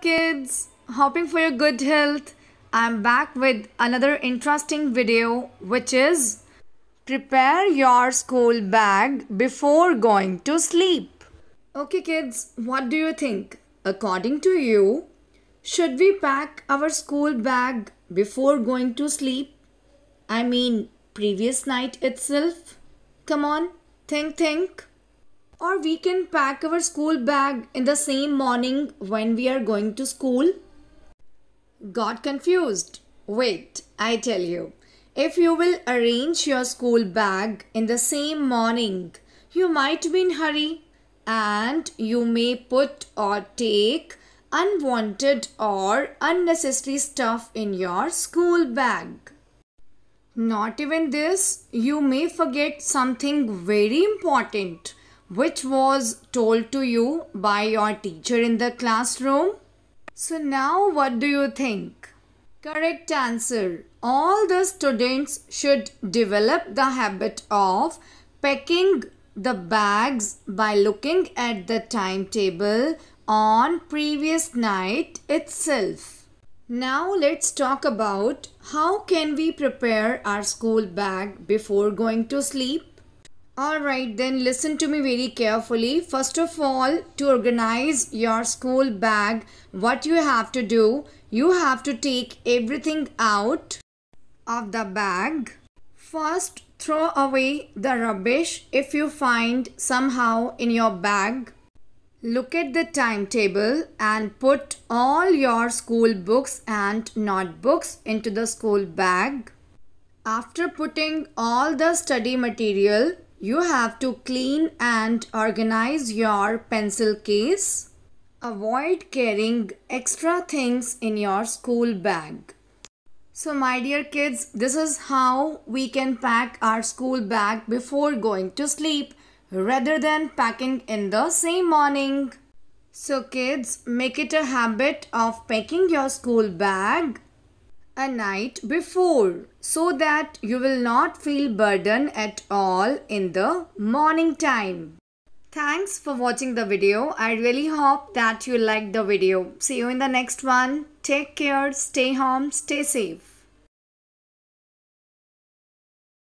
kids, hoping for your good health. I'm back with another interesting video which is prepare your school bag before going to sleep. Okay kids, what do you think? According to you, should we pack our school bag before going to sleep? I mean previous night itself? Come on, think, think or we can pack our school bag in the same morning when we are going to school. Got confused. Wait, I tell you. If you will arrange your school bag in the same morning, you might be in hurry and you may put or take unwanted or unnecessary stuff in your school bag. Not even this, you may forget something very important which was told to you by your teacher in the classroom? So now what do you think? Correct answer. All the students should develop the habit of packing the bags by looking at the timetable on previous night itself. Now let's talk about how can we prepare our school bag before going to sleep? Alright, then listen to me very carefully. First of all, to organize your school bag, what you have to do, you have to take everything out of the bag. First, throw away the rubbish if you find somehow in your bag. Look at the timetable and put all your school books and notebooks into the school bag. After putting all the study material, you have to clean and organize your pencil case. Avoid carrying extra things in your school bag. So my dear kids, this is how we can pack our school bag before going to sleep rather than packing in the same morning. So kids, make it a habit of packing your school bag a night before so that you will not feel burden at all in the morning time. Thanks for watching the video. I really hope that you liked the video. See you in the next one. Take care, stay home, stay safe.